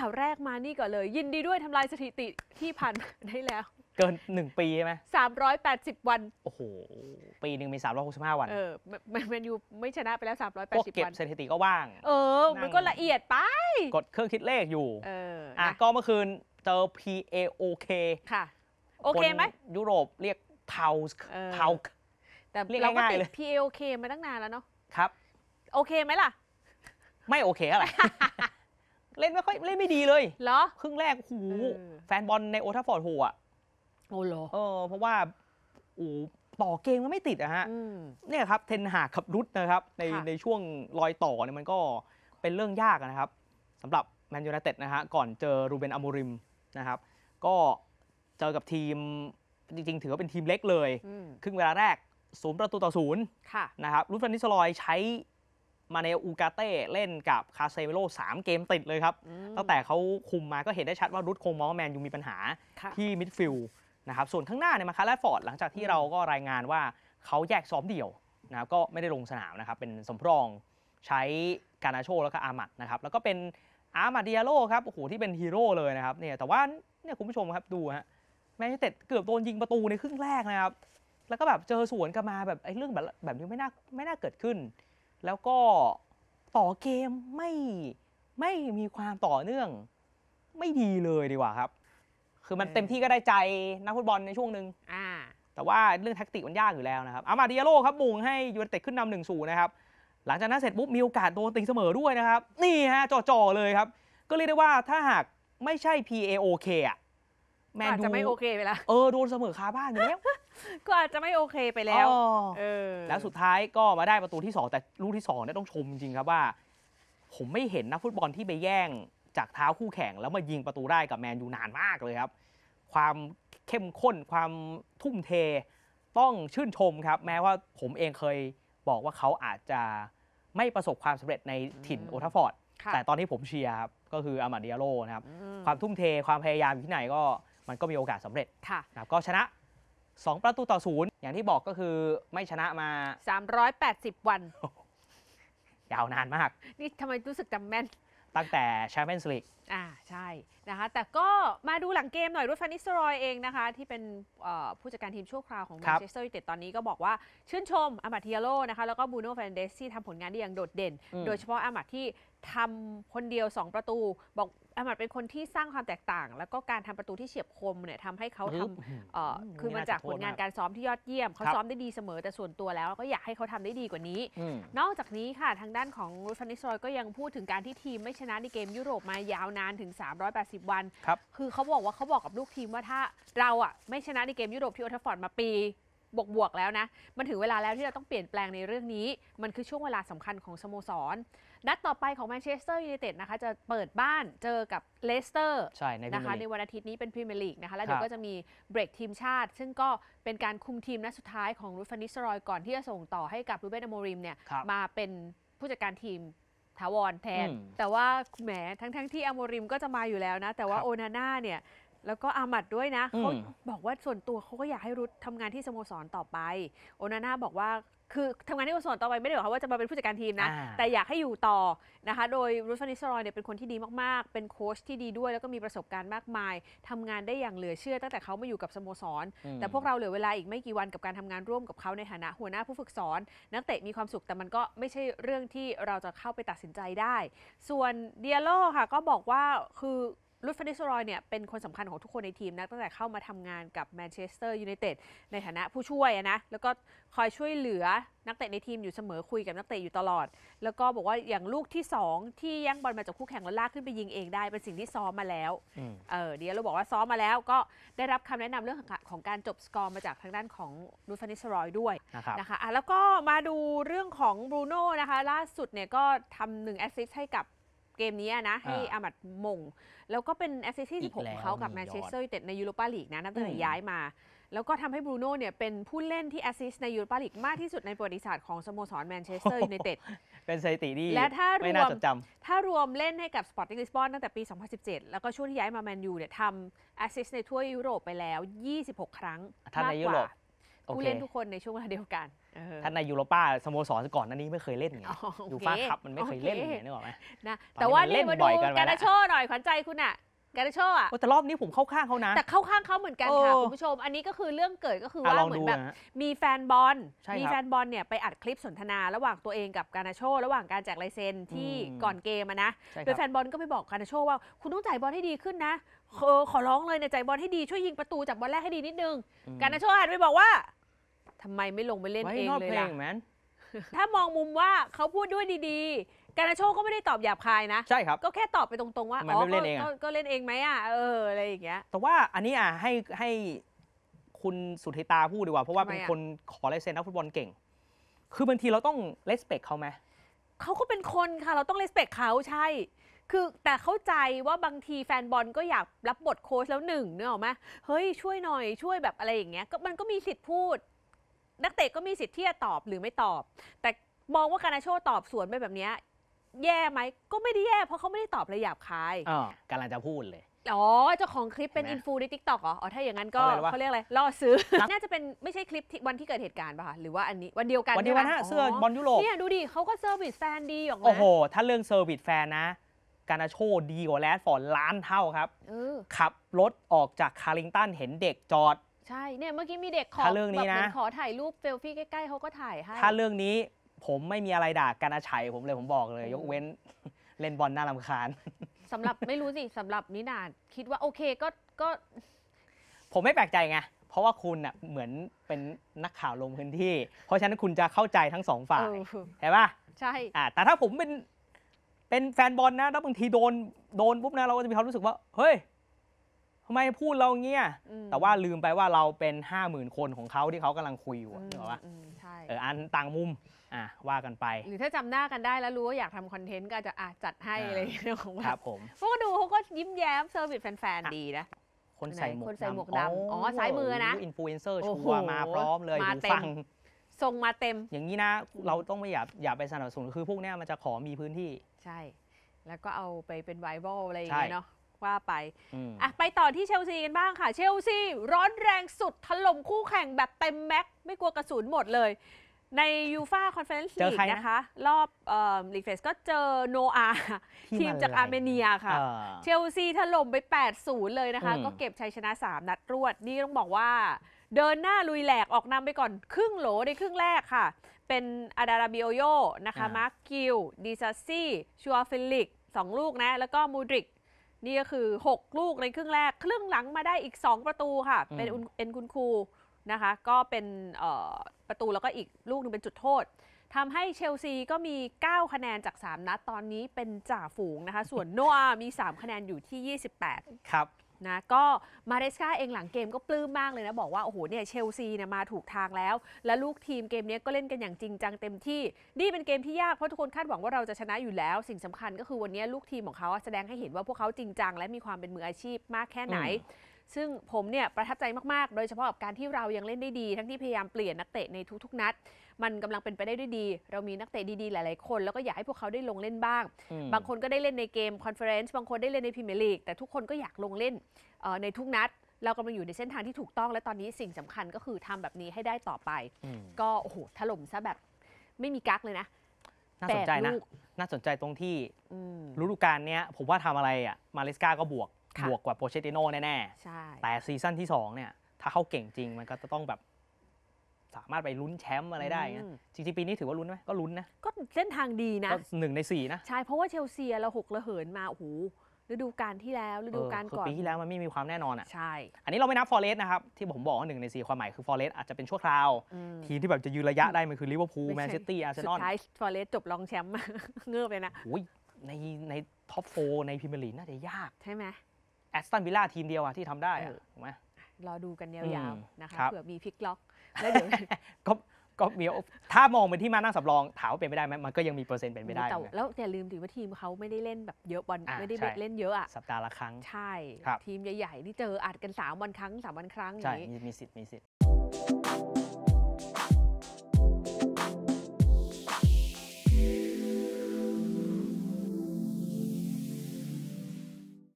่าวแรกมานี่ก่อนเลย ยินดีด้วยทำลายสถิติที่ผ่านได้แล้ว เกิน 1 ปีใช่ไหม380 วัน โอ้โห ปีหนึ่งมี365 วันเออแมนยูไม่ชนะไปแล้ว 380 วันบวนเก็บสถิติก็ว่าง เออ มันก็ละเอียดไป กดเครื่องคิดเลขอยู่ เอออ่ะก็เมื่อคืนเจอ PAOK ค่ะ โอเคไหมยุโรปเรียกเทาเทาแต่เรียกง่ายเลย PAOK มาตั้งนานแล้วเนาะครับโอเคไหมล่ะ ไม่โอเคอะไรเล่นไม่ค่อยเล่นไม่ดีเลยเหรอครึ่งแรก โอ้โห แฟนบอลในโอทัฟฟอร์ดโหอ่ะโอ้โหรอเออเพราะว่า โอ้โหต่อเกมก็ไม่ติดอะฮะเนี่ยครับ เทนหากับรุดนะครับ ในในช่วงรอยต่อเนี่ยมันก็เป็นเรื่องยากนะครับสำหรับแมนยูไนเต็ดนะฮะ ก่อนเจอรูเบนอามูริมนะครับ ก็เจอกับทีมจริงๆ ถือว่าเป็นทีมเล็กเลย ครึ่งเวลาแรกู์ประตูต่อศูนย์ค่ะ นะครับรุดฟันนิสลอยใช้มาเนอูกาเต้เล่นกับคาเซเมโรสามเกมติดเลยครับ ตั้งแต่เขาคุมมาก็เห็นได้ชัดว่ารุดโคมอลแมนยูมีปัญหาที่มิดฟิลด์นะครับ ส่วนข้างหน้าเนี่ยมาคาแลฟอร์ด หลังจากที่เราก็รายงานว่าเขาแยกซ้อมเดี่ยวนะครับก็ไม่ได้ลงสนามนะครับ เป็นสมรองใช้กานาโชแล้วก็อาหมัดนะครับ แล้วก็เป็นอาหมัดเดียโลครับโอ้โหที่เป็นฮีโร่เลยนะครับเนี่ยแต่ว่าเนี่ยคุณผู้ชมครับดูฮะแมนยูเต็ดเกือบโดนยิงประตูในครึ่งแรกนะครับแล้วก็แบบเจอสวนกันมาแบบไอ้เรื่องแบบแบบนี้ไม่น่าไม่น่าเกิดขึ้นแล้วก็ต่อเกมไม่ไม่มีความต่อเนื่องไม่ดีเลยดีกว่าครับ คือมันเต็มที่ก็ได้ใจนักฟุตบอลในช่วงหนึ่งแต่ว่าเรื่องแท็กติกมันยากอยู่แล้วนะครับอามาดิอาโลครับบุงให้ยูเวนเต็ดขึ้นนำหนึ่งศูนย์นะครับ หลังจากนั้นเสร็จปุ๊บมีโอกาสโดนติงเสมอด้วยนะครับ นี่ฮะ จ่อ ๆ เลยครับ ก็เรียกได้ว่าถ้าหากไม่ใช่ PAOK อ่ะแมนยูจะไม่โอเคไปแล้วเออโดนเสมอคาบ้านไปแล้วก็อาจจะไม่โอเคไปแล้ว แล้วสุดท้ายก็มาได้ประตูที่ 2 แต่ลูกที่2เนี่ยต้องชมจริงครับว่า ผมไม่เห็นนักฟุตบอลที่ไปแย่งจากเท้าคู่แข่ง แล้วมายิงประตูได้กับแมนยูนานมากเลยครับ ความเข้มข้น ความทุ่มเทต้องชื่นชมครับ แม้ว่าผมเองเคยบอกว่าเขาอาจจะไม่ประสบความสำเร็จในถิ่นโอทัฟฟอร์ด แต่ตอนที่ผมเชียร์ครับก็คืออามาเดียโลนะครับความทุ่มเทความพยายามที่ไหนก็มันก็มีโอกาสสำเร็จค่ะนะครับก็ชนะ2 ประตูต่อศูนย์อย่างที่บอกก็คือไม่ชนะมา 380 วัน ยาวนานมาก นี่ทำไมรู้สึกจำแม่น ตั้งแต่แชมเปี้ยนส์ลีกอ่า ใช่นะคะแต่ก็มาดูหลังเกมหน่อยรูฟานิสรอยเองนะคะ ที่เป็นผู้จัดการทีมชั่วคราวของแมนเชสเตอร์ยูไนเต็ดตอนนี้ก็บอกว่า ชื่นชมอามาติอาโลนะคะแล้วก็บูโน่เฟรนเดสที่ทำผลงานได้อย่างโดดเด่นโดยเฉพาะอามาที่ทำคนเดียว 2 ประตู บอกอามัดเป็นคนที่สร้างความแตกต่าง แล้วก็การทำประตูที่เฉียบคมเนี่ยทำให้เขาทำคือมาจากผลงานการซ้อมที่ยอดเยี่ยม เขาซ้อมได้ดีเสมอแต่ส่วนตัวแล้วก็อยากให้เขาทำได้ดีกว่านี้ นอกจากนี้ค่ะทางด้านของรูฟานิซอยก็ยังพูดถึงการที่ทีมไม่ชนะ ในเกมยุโรปมายาวนานถึง 380 วันคคือเขาบอกว่าเขาบอกกับลูกทีมว่าถ้า เราอ่ะไม่ชนะในเกมยุโรปที่โอทฟฟอร์ดมาปีบวกบวกแล้วนะ มันถึงเวลาแล้วที่เราต้องเปลี่ยนแปลงในเรื่องนี้ มันคือช่วงเวลาสำคัญของสโมสร นัดต่อไปของแมนเชสเตอร์ยูไนเต็ดนะคะ จะเปิดบ้านเจอกับเลสเตอร์ใช่นะคะในวันอาทิตย์นี้เป็นพรีเมียร์ลีกนะคะแล้วเดี๋ยวก็จะมีเบรกทีมชาติ ซึ่งก็เป็นการคุมทีมนัดสุดท้ายของรูฟานิสรอยก่อนที่จะส่งต่อให้กับรูเบนอโมริมเนี่ยมาเป็นผู้จัดการทีมถาวรแทน แต่ว่าแหมทั้งๆทที่อโมริมก็จะมาอยู่แล้วนะแต่ว่าโอนาน่าเนี่ยแล้วก็อามัดด้วยนะเขาบอกว่าส่วนตัวเขาก็อยากให้รุททำงานที่สโมสรต่อไปโอนาน่าบอกว่า คือทำงานที่สโมสรต่อไปไม่ได้หรอกควว่าจะมาเป็นผู้จัดการทีมนะ แต่อยากให้อยู่ต่อนะคะ โดยรุสนิสรอยเนี่ยเป็นคนที่ดีมาก ๆ เป็นโค้ชที่ดีด้วยแล้วก็มีประสบการณ์มากมายทำงานได้อย่างเหลือเชื่อตั้งแต่เขามาอยู่กับสโมสร แต่พวกเราเหลือเวลาอีกไม่กี่วันกับการทำงานร่วมกับเขาในฐานะหัวหน้าผู้ฝึกสอนนักเตะมีความสุขแต่มันก็ไม่ใช่เรื่องที่เราจะเข้าไปตัดสินใจได้ ส่วนเดียโลค่ะ ก็บอกว่าคือลุดฟานิสรอยเนี่ยเป็นคนสำคัญของทุกคนในทีมนะตั้งแต่เข้ามาทำงานกับแมนเชสเตอร์ยูไนเต็ดในฐานะผู้ช่วยนะ แล้วก็คอยช่วยเหลือนักเตะในทีมอยู่เสมอคุยกับนักเตะอยู่ตลอด แล้วก็บอกว่าอย่างลูกที่ 2 ที่ยั้งบอลมาจากคู่แข่งแล้วลากขึ้นไปยิงเองได้เป็นสิ่งที่ซ้อมมาแล้วเออเดียเราบอกว่าซ้อมมาแล้วก็ได้รับคำแนะนำเรื่องของการจบสกอร์มาจากทางด้านของลูฟานิสรอยด้วยนะคะะแล้วก็มาดูเรื่องของบรูโน่นะคะล่าสุดเนี่ยก็ทำหนึ่งแอสซิสต์ให้กับเกมนี้นะให้อามัดมง แล้วก็เป็นแอสซิสที่16ของเขา กับแมนเชสเตอร์ยูไนเต็ดในยูโรปาลีกนะ นับตั้งแต่ย้ายมา แล้วก็ทำให้บรูโน่เนี่ยเป็นผู้เล่นที่แอสซิสในยูโรปาลีกมากที่สุดในประวัติศาสตร์ของสโมสรแมนเชสเตอร์ยูไนเต็ด เป็นสถิติที่และถ้ารวมถ้ารวมเล่นให้กับสปอร์ติ้งลิสบอนตั้งแต่ปี 2017 แล้วก็ช่วงที่ย้ายมาแมนยูเนี่ยทำแอสซิสในทั่วยุโรปไปแล้ว 26 ครั้งมากกว่าผู้เล่นทุกคนในช่วงเวลาเดียวกันถ้าในยูโรป้าสโมสรก่อนนั้นนี้ไม่เคยเล่นไงยูฟ่าคับมันไม่เคยเล่นไงนึกออกไหมนะแต่ว่าเล่นบ่อยกันการาโชหน่อยขวัญใจคุณอ่ะ การาโชอ่ะแต่รอบนี้ผมเข้าข้างเขานะ แต่เข้าข้างเขาเหมือนกันค่ะคุณผู้ชม อันนี้ก็คือเรื่องเกิดก็คือว่าเหมือนแบบมีแฟนบอล มีแฟนบอลเนี่ยไปอัดคลิปสนทนาระหว่างตัวเองกับการาโชระหว่างการแจกลายเซ็นที่ก่อนเกมนะโดยแฟนบอลก็ไปบอกการาโชว่า คุณต้องจ่ายบอลให้ดีขึ้นนะ ขอร้องเลยเนี่ยจบอลให้ดีช่วยยิงประตูจากบอลแรกให้ดีนิดนึง การาโชหันไปบอกว่าทำไมไม่ลงไปเล่นเองเลยล่ะถ้ามองมุมว่าเขาพูดด้วยดีๆ การาโชก็ไม่ได้ตอบหยาบคายนะใช่ครับก็แค่ตอบไปตรงๆ ว่าทำไไม่เล่นเองอะก็เล่นเองไหมอ่ะเอออะไรอย่างเงี้ย แต่ว่าอันนี้อ่ะให้ให้คุณสุธิตาพูดดีกว่า เพราะว่าเป็นคนขอลายเซ็นนักฟุตบอลเก่ง คือบางทีเราต้องเลสเปกเขาไหม เขาก็เป็นคนค่ะ เราต้องเลสเปกเขาใช่ คือแต่เข้าใจว่าบางทีแฟนบอลก็อยากรับบทโค้ชแล้วหนึ่งเนกอะไหมเฮ้ยช่วยหน่อย ช่วยแบบอะไรอย่างเงี้ยก็มันก็มีสิทธิ์พูดนักเตะก็มีสิทธิ์ที่จะตอบหรือไม่ตอบ แต่มองว่าการาโชตอบสวนไปแบบนี้ แย่ไหม ก็ไม่ได้แย่เพราะเขาไม่ได้ตอบเลยหยาบคายอ๋อกำลังจะพูดเลย อ๋อเจ้าของคลิปเป็นอินฟูในทิกตอกเหรออ๋อ ถ้าอย่างนั้นก็เขาเรียกอะไรล่อซื้อ น่าจะเป็นไม่ใช่คลิปวันที่เกิดเหตุการณ์ป่ะคะหรือว่าอันนี้วันเดียวกันวันเดียวกันฮะเสื้อบอลยุโรปเนี่ยดูดิเขาก็เซอร์วิสแฟนดีอย่างโอ้โหถ้าเรื่องเซอร์วิสแฟนนะการนาโชดีกว่าแรดฟอร์ดล้านเท่าครับขับรถออกจากคาริงตันเห็นเด็กจอดใช่ เนี่ยเมื่อกี้มีเด็กขอแบบหมือนะขอถ่ายรูปเซลฟี่ใกล้ๆ เขาก็ถ่ายให้ถ้าเรื่องนี้ผมไม่มีอะไรด่ากันอาชัยผมเลยผมบอกเลย ยกเว้นเล่นบอลน่ารำคาญสำหรับไม่รู้สิสำหรับนิดาคิดว่าโอเคก็ก็ ผมไม่แปลกใจไงเพราะว่าคุณน่ะเหมือนเป็นนักข่าวลงพื้นที่ เพราะฉะนั้นคุณจะเข้าใจทั้งสองฝ่ายใช่ป่ะใช่อ่าแต่ถ้าผมเป็นเป็นแฟนบอลนะแล้วบางทีโดนโดนปุ๊บนะเราก็จะมีความรู้สึกว่าเฮ้ยทำไมพูดเราเงี้ยแต่ว่าลืมไปว่าเราเป็นห้าหมื่นคนของเขาที่เขากำลังคุยอยู่เหอนอวะใช่เอออันต่างมุมอ่ะว่ากันไป หรือถ้าจำหน้ากันได้แล้วรู้ว่าอยากทำคอนเทนต์ก็จะอ่ะจัดให้อะไรอย่องของว่ครับผม พวกก็ดูเขาก็ยิ้มแย้มเซอร์วิสแฟนๆดีนะ คนใส่หมวกคนใส่หมวกดำอ๋อ ซ้ายมือนะอินฟลูเอนเซอร์ชัวร์มาพร้อมเลยมาเต็มงทรงมาเต็ม อย่างนี้นะ เราต้องไม่อย่าอย่าไปสนับสนุน คือพวกเนี้ยมันจะขอมีพื้นที่ ใช่ แล้วก็เอาไปเป็นไวรัลอะไรอย่างเงี้ยเนาะว่าไป อ่ะไปต่อที่เชลซีกันบ้างค่ะ เชลซีร้อนแรงสุด ถล่มคู่แข่งแบบเต็มแม็ก ไม่กลัวกระสุนหมดเลย ในยูฟาคอนเฟอเรนซ์ลีกนะคะ รอบลีกเฟสก็เจอโนอาทีมจากอาร์เมเนียค่ะ เชลซีถล่มไป8-0เลยนะคะ ก็เก็บชัยชนะ 3 นัดรวดนี่ต้องบอกว่า เดินหน้าลุยแหลกออกนำไปก่อนครึ่งโหลในครึ่งแรกค่ะ เป็นอาดาราบิโอโยนะคะมาร์กิลดิซาซี่ชัวฟิลิกสองลูกนะแล้วก็มูดริกนี่ก็คือ 6 ลูกในครึ่งแรก ครึ่งหลังมาได้อีก 2 ประตูค่ะ เป็นเอ็นคุณครูนะคะ ก็เป็นประตูแล้วก็อีกลูกนึงเป็นจุดโทษทำให้เชลซีก็มี 9 คะแนนจาก 3นัดตอนนี้เป็นจ่าฝูงนะคะ ส่วนโนอามี 3 คะแนนอยู่ที่ 28 ครับนะก็มาเรสกาเองหลังเกมก็ปลื้มมากเลยนะ บอกว่า โอ้โหเนี่ยเชลซีเนี่ยมาถูกทางแล้ว และลูกทีมเกมนี้ก็เล่นกันอย่างจริงจังเต็มที่ นี่เป็นเกมที่ยาก เพราะทุกคนคาดหวังว่าเราจะชนะอยู่แล้ว สิ่งสำคัญก็คือวันนี้ลูกทีมของเขาแสดงให้เห็นว่าพวกเขาจริงจังและมีความเป็นมืออาชีพมากแค่ไหนซึ่งผมเนี่ยประทับใจมากๆ โดยเฉพาะกับการที่เรายังเล่นได้ดี ทั้งที่พยายามเปลี่ยนนักเตะในทุกๆนัด มันกำลังเป็นไปได้ด้วยดี เรามีนักเตะดีๆ หลายๆคน แล้วก็อยากให้พวกเขาได้ลงเล่นบ้าง บางคนก็ได้เล่นในเกมคอนเฟอเรนซ์บางคนได้เล่นในพรีเมียร์ลีกแต่ทุกคนก็อยากลงเล่นในทุกนัด เรากำลังอยู่ในเส้นทางที่ถูกต้องและตอนนี้สิ่งสำคัญก็คือทำแบบนี้ให้ได้ต่อไป ก็โอ้โหถล่มซะแบบไม่มีกักเลยนะน่าสนใจนะน่าสนใจตรงที่ฤดูกาลนี้ผมว่าทำอะไรอ่ะมาเลสกาก็บวกบวกกว่าโปเชติโน่แน่ๆแต่ซีซั่นที่ 2 เนี่ย ถ้าเขาเก่งจริงมันก็จะต้องแบบ สามารถไปลุ้นแชมป์อะไรได้จริง ๆ ปีนี้ถือว่าลุ้นไหมก็ลุ้นนะ ก็เส้นทางดีนะก็หนึ่งในสี่นะ ใช่ เพราะว่าเชลซีเราหกระเหินมาโอ้โหฤดูกาลที่แล้วฤดูกาลก่อนปีที่แล้วมันไม่มีความแน่นอนอ่ะใช่ อันนี้เราไม่นับฟอร์เรสต์นะครับที่ผมบอกว่าหนึ่งในสี่ความหมายคือฟอร์เรสต์อาจจะเป็นชั่วคราวทีมที่แบบจะยืนระยะได้มันคือลิเวอร์พูลแมนเชสเตอร์อาร์เซนอลสุดท้ายฟอร์เรสต์จบรองแชมป์เงือบเลยนะในในท็อปโฟในพรีเมียร์ลีกน่าจะยากใช่ไหมแอสตันวิลล่าทีมเดียวอะที่ทำได้ถูกไหมรอดูกันยาวๆนะคะ เผื่อมีพลิกล็อก แล้วเดี๋ยวก็ก็มี ถ้ามองไปที่มานั่งสำรอง ถามว่าเป็นไปได้ไหมมันก็ยังมีเปอร์เซ็นต์เป็นไปได้แต่แล้วอย่าลืมถือว่าทีมเขาไม่ได้เล่นแบบเยอะบอลไม่ได้เล่นเยอะอ่ะสัปดาห์ละครั้ง ใช่ ทีมใหญ่ๆ ที่เจออัดกัน 3 วันครั้ง 3 วันครั้งอใช่ย่างนี้มีสิทธิ์ มีสิทธิ์